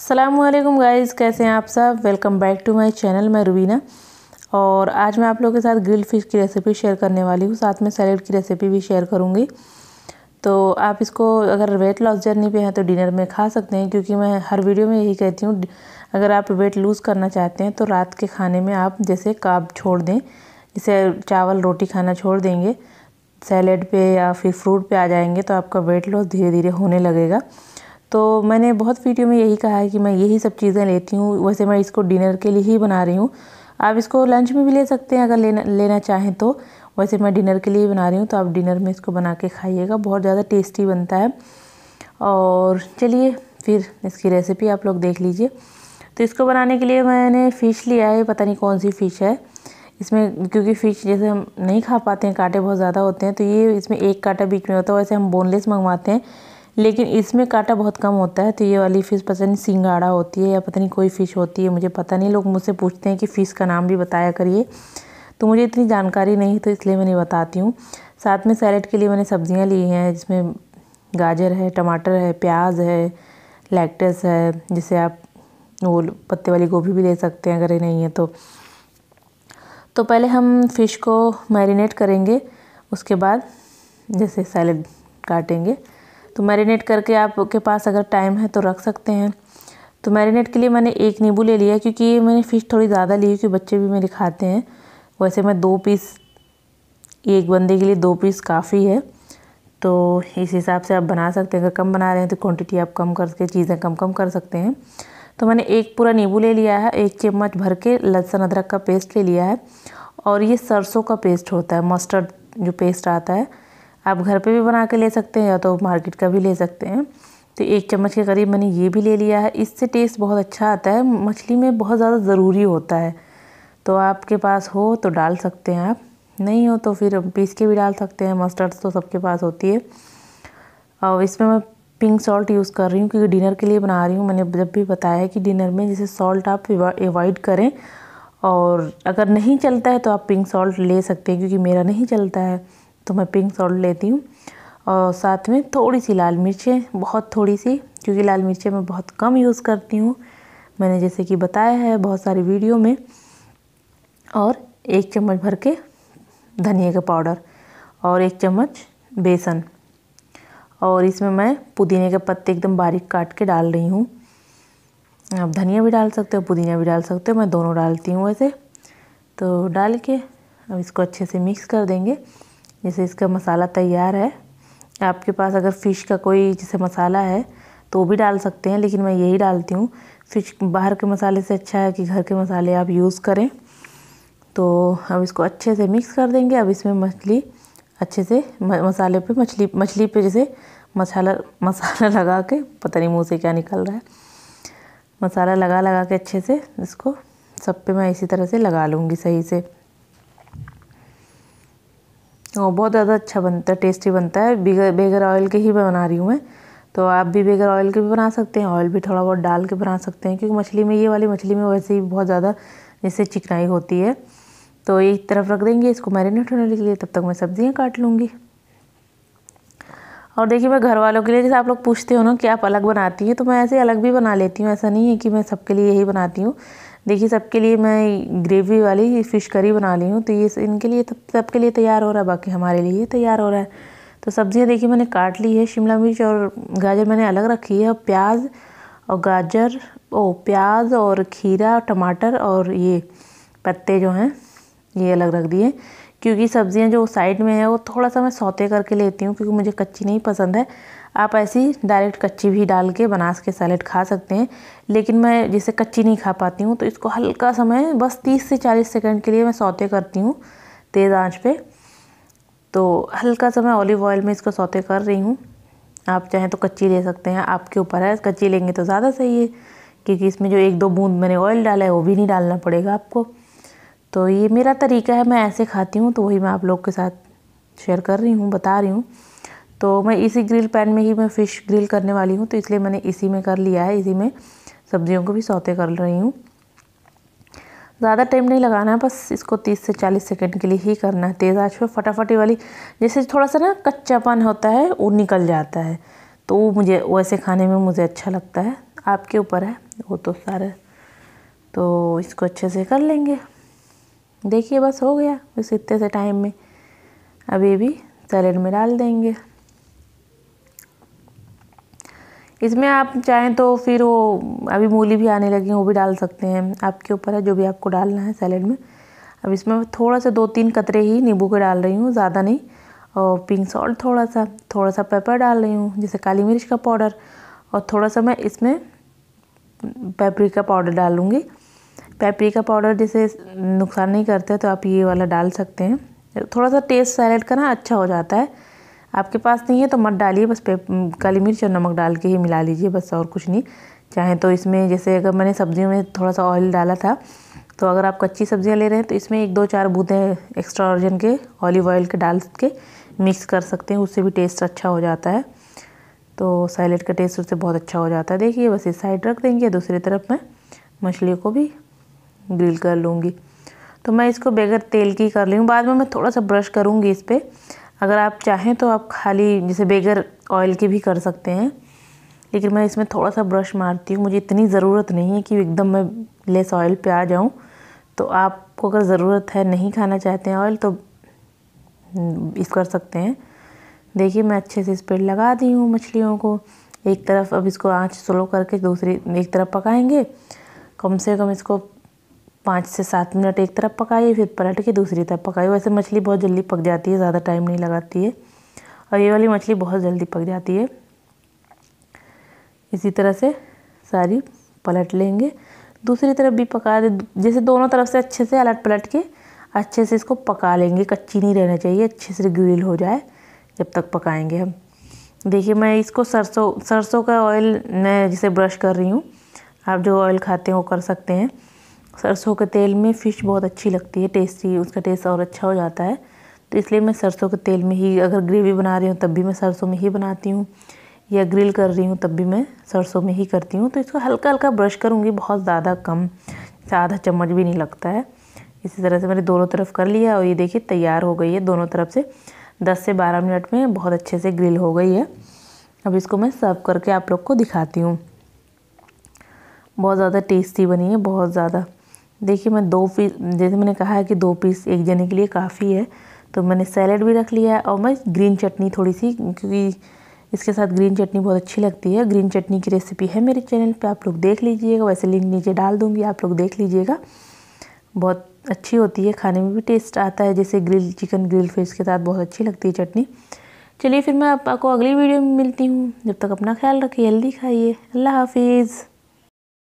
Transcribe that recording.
अल्लाम गाइज़ कैसे हैं आप सब welcome back to my channel मैं रुबीना और आज मैं आप लोगों के साथ ग्रिल फ़िश की रेसिपी शेयर करने वाली हूँ साथ में सैलड की रेसिपी भी शेयर करूँगी तो आप इसको अगर वेट लॉस जर्नी पे हैं तो डिनर में खा सकते हैं क्योंकि मैं हर वीडियो में यही कहती हूँ अगर आप वेट लूज़ करना चाहते हैं तो रात के खाने में आप जैसे काब छोड़ दें जैसे चावल रोटी खाना छोड़ देंगे सैलड पे या फिर फ्रूट पे आ जाएंगे तो आपका वेट लॉस धीरे धीरे होने लगेगा तो मैंने बहुत वीडियो में यही कहा है कि मैं यही सब चीज़ें लेती हूँ वैसे मैं इसको डिनर के लिए ही बना रही हूँ आप इसको लंच में भी ले सकते हैं अगर लेना लेना चाहें तो वैसे मैं डिनर के लिए बना रही हूँ तो आप डिनर में इसको बना के खाइएगा बहुत ज़्यादा टेस्टी बनता है और चलिए फिर इसकी रेसिपी आप लोग देख लीजिए तो इसको बनाने के लिए मैंने फ़िश लिया है पता नहीं कौन सी फ़िश है इसमें क्योंकि फ़िश जैसे हम नहीं खा पाते हैं कांटे बहुत ज़्यादा होते हैं तो ये इसमें एक कांटा बीच में होता है वैसे हम बोनलेस मंगवाते हैं लेकिन इसमें काटा बहुत कम होता है तो ये वाली फ़िश पता नहीं सिंगाड़ा होती है या पता नहीं कोई फ़िश होती है मुझे पता नहीं लोग मुझसे पूछते हैं कि फ़िश का नाम भी बताया करिए तो मुझे इतनी जानकारी नहीं तो इसलिए मैं नहीं बताती हूँ साथ में सैलड के लिए मैंने सब्ज़ियाँ ली हैं जिसमें गाजर है टमाटर है प्याज है लैक्टस है जिसे आप वो पत्ते वाली गोभी भी ले सकते हैं अगर ये नहीं है तो तो पहले हम फ़िश को मैरिनेट करेंगे उसके बाद जैसे सैलड काटेंगे तो मैरिनेट करके आपके पास अगर टाइम है तो रख सकते हैं तो मैरिनेट के लिए मैंने एक नींबू ले लिया क्योंकि मैंने फ़िश थोड़ी ज़्यादा ली क्योंकि बच्चे भी मेरे खाते हैं वैसे मैं दो पीस एक बंदे के लिए दो पीस काफ़ी है तो इस हिसाब से आप बना सकते हैं अगर कम बना रहे हैं तो क्वांटिटी आप कम करके चीज़ें कम कम कर सकते हैं तो मैंने एक पूरा नींबू ले लिया है एक चम्मच भर के लहसुन अदरक का पेस्ट ले लिया है और ये सरसों का पेस्ट होता है मस्टर्ड जो पेस्ट आता है आप घर पे भी बना के ले सकते हैं या तो मार्केट का भी ले सकते हैं तो एक चम्मच के करीब मैंने ये भी ले लिया है इससे टेस्ट बहुत अच्छा आता है मछली में बहुत ज़्यादा ज़रूरी होता है तो आपके पास हो तो डाल सकते हैं आप नहीं हो तो फिर पीस के भी डाल सकते हैं मस्टर्ड्स तो सबके पास होती है और इसमें मैं पिंक सॉल्ट यूज़ कर रही हूँ क्योंकि डिनर के लिए बना रही हूँ मैंने जब भी बताया है कि डिनर में जैसे सॉल्ट आप एवॉइड करें और अगर नहीं चलता है तो आप पिंक सॉल्ट ले सकते हैं क्योंकि मेरा नहीं चलता है तो मैं पिंक सॉल्ट लेती हूँ और साथ में थोड़ी सी लाल मिर्चें बहुत थोड़ी सी क्योंकि लाल मिर्चें मैं बहुत कम यूज़ करती हूँ मैंने जैसे कि बताया है बहुत सारी वीडियो में और एक चम्मच भर के धनिया का पाउडर और एक चम्मच बेसन और इसमें मैं पुदीने के पत्ते एकदम बारीक काट के डाल रही हूँ आप धनिया भी डाल सकते हो पुदीना भी डाल सकते हो मैं दोनों डालती हूँ वैसे तो डाल के अब इसको अच्छे से मिक्स कर देंगे जैसे इसका मसाला तैयार है आपके पास अगर फ़िश का कोई जैसे मसाला है तो वो भी डाल सकते हैं लेकिन मैं यही डालती हूँ फ़िश बाहर के मसाले से अच्छा है कि घर के मसाले आप यूज़ करें तो अब इसको अच्छे से मिक्स कर देंगे अब इसमें मछली अच्छे से मसाले पे मछली मछली पे जैसे मसाला मसाला लगा के पता नहीं मुँह से क्या निकल रहा है मसाला लगा लगा के अच्छे से इसको सब पे मैं इसी तरह से लगा लूँगी सही से और बहुत ज़्यादा अच्छा बनता है टेस्टी बनता है बेगर ऑयल के ही बना रही हूँ मैं तो आप भी बेगर ऑयल के भी बना सकते हैं ऑयल भी थोड़ा बहुत डाल के बना सकते हैं क्योंकि मछली में ये वाली मछली में वैसे ही बहुत ज़्यादा जैसे चिकनाई होती है तो एक तरफ रख देंगे इसको मैरिनेट होने के लिए तब तक मैं सब्ज़ियाँ काट लूँगी और देखिए मैं घर वालों के लिए जैसे आप लोग पूछते हो ना कि आप अलग बनाती हैं तो मैं ऐसे अलग भी बना लेती हूँ ऐसा नहीं है कि मैं सबके लिए यही बनाती हूँ देखिए सबके लिए मैं ग्रेवी वाली फ़िश करी बना ली हूँ तो ये इनके लिए सबके लिए तैयार हो रहा है बाकी हमारे लिए तैयार हो रहा है तो सब्ज़ियाँ देखिए मैंने काट ली है शिमला मिर्च और गाजर मैंने अलग रखी है और प्याज और गाजर ओ प्याज और खीरा टमाटर और ये पत्ते जो हैं ये अलग रख दिए क्योंकि सब्ज़ियाँ जो साइड में है वो थोड़ा सा मैं सौते करके लेती हूँ क्योंकि मुझे कच्ची नहीं पसंद है आप ऐसी डायरेक्ट कच्ची भी डाल के बनास के सैलेड खा सकते हैं लेकिन मैं जैसे कच्ची नहीं खा पाती हूँ तो इसको हल्का समय बस तीस से चालीस सेकेंड के लिए मैं सौते करती हूँ तेज़ आँच पर तो हल्का सा मैं ऑलिव ऑयल में इसको सौते कर रही हूँ आप चाहें तो कच्ची ले सकते हैं आपके ऊपर है कच्ची लेंगे तो ज़्यादा सही है क्योंकि इसमें जो एक दो बूंद मैंने ऑयल डाला है वो भी नहीं डालना पड़ेगा आपको तो ये मेरा तरीका है मैं ऐसे खाती हूँ तो वही मैं आप लोग के साथ शेयर कर रही हूँ बता रही हूँ तो मैं इसी ग्रिल पैन में ही मैं फ़िश ग्रिल करने वाली हूँ तो इसलिए मैंने इसी में कर लिया है इसी में सब्जियों को भी सौते कर रही हूँ ज़्यादा टाइम नहीं लगाना है बस इसको 30 से 40 सेकंड के लिए ही करना है तेज़ आँच पर फटाफटी वाली जैसे थोड़ा सा ना कच्चापन होता है वो निकल जाता है तो वो मुझे वैसे खाने में मुझे अच्छा लगता है आपके ऊपर है वो तो सारे तो इसको अच्छे से कर लेंगे देखिए बस हो गया बस इतने से टाइम में अभी भी सैलेड में डाल देंगे इसमें आप चाहें तो फिर वो अभी मूली भी आने लगी वो भी डाल सकते हैं आपके ऊपर है जो भी आपको डालना है सैलेड में अब इसमें थोड़ा सा दो तीन कतरे ही नींबू के डाल रही हूँ ज़्यादा नहीं और पिंक सॉल्ट थोड़ा सा थोड़ा सा पेपर डाल रही हूँ जैसे काली मिर्च का पाउडर और थोड़ा सा मैं इसमें पेपरिका पाउडर डालूँगी पेपरिका पाउडर जैसे नुकसान नहीं करते तो आप ये वाला डाल सकते हैं थोड़ा सा टेस्ट सैलड का ना अच्छा हो जाता है आपके पास नहीं है तो मत डालिए बस काली मिर्च और नमक डाल के ही मिला लीजिए बस और कुछ नहीं चाहें तो इसमें जैसे अगर मैंने सब्जियों में थोड़ा सा ऑयल डाला था तो अगर आप कच्ची सब्जियां ले रहे हैं तो इसमें एक दो चार बूंदे एक्स्ट्रा ऑर्जन के ऑलिव ऑयल के डाल के मिक्स कर सकते हैं उससे भी टेस्ट अच्छा हो जाता है तो सैलेड का टेस्ट उससे बहुत अच्छा हो जाता है देखिए बस इस साइड रख देंगे दूसरी तरफ मैं मछली को भी ग्रिल कर लूँगी तो मैं इसको बगैर तेल की कर ली हूँ बाद में मैं थोड़ा सा ब्रश करूँगी इस पर अगर आप चाहें तो आप खाली जैसे बेगर ऑयल के भी कर सकते हैं लेकिन मैं इसमें थोड़ा सा ब्रश मारती हूँ मुझे इतनी ज़रूरत नहीं है कि एकदम मैं लेस ऑयल पे आ जाऊँ तो आपको अगर ज़रूरत है नहीं खाना चाहते हैं ऑयल तो इस कर सकते हैं देखिए मैं अच्छे से इस पर लगा दी हूँ मछलियों को एक तरफ अब इसको आँच स्लो करके दूसरी एक तरफ पकाएंगे कम से कम इसको पाँच से सात मिनट एक तरफ पकाइए फिर पलट के दूसरी तरफ पकाइए वैसे मछली बहुत जल्दी पक जाती है ज़्यादा टाइम नहीं लगाती है और ये वाली मछली बहुत जल्दी पक जाती है इसी तरह से सारी पलट लेंगे दूसरी तरफ भी पका दे जैसे दोनों तरफ से अच्छे से अलट पलट के अच्छे से इसको पका लेंगे कच्ची नहीं रहना चाहिए अच्छे से ग्रिल हो जाए जब तक पकाएंगे हम देखिए मैं इसको सरसों सरसों का ऑयल मैं जिसे ब्रश कर रही हूँ आप जो ऑयल खाते हैं वो कर सकते हैं सरसों के तेल में फ़िश बहुत अच्छी लगती है टेस्टी उसका टेस्ट और अच्छा हो जाता है तो इसलिए मैं सरसों के तेल में ही अगर ग्रेवी बना रही हूँ तब भी मैं सरसों में ही बनाती हूँ या ग्रिल कर रही हूँ तब भी मैं सरसों में ही करती हूँ तो इसको हल्का हल्का ब्रश करूँगी बहुत ज़्यादा कम आधा चम्मच भी नहीं लगता है इसी तरह से मैंने दोनों तरफ कर लिया और ये देखिए तैयार हो गई है दोनों तरफ से 10 से 12 मिनट में बहुत अच्छे से ग्रिल हो गई है अब इसको मैं सर्व करके आप लोग को दिखाती हूँ बहुत ज़्यादा टेस्टी बनी है बहुत ज़्यादा देखिए मैं दो पीस जैसे मैंने कहा है कि दो पीस एक जने के लिए काफ़ी है तो मैंने सैलड भी रख लिया है और मैं ग्रीन चटनी थोड़ी सी क्योंकि इसके साथ ग्रीन चटनी बहुत अच्छी लगती है ग्रीन चटनी की रेसिपी है मेरे चैनल पे आप लोग देख लीजिएगा वैसे लिंक नीचे डाल दूँगी आप लोग देख लीजिएगा बहुत अच्छी होती है खाने में भी टेस्ट आता है जैसे ग्रिल चिकन ग्रिल फिश के साथ बहुत अच्छी लगती है चटनी चलिए फिर मैं आपको अगली वीडियो में मिलती हूँ जब तक अपना ख्याल रखिए हेल्दी खाइए अल्लाह हाफिज़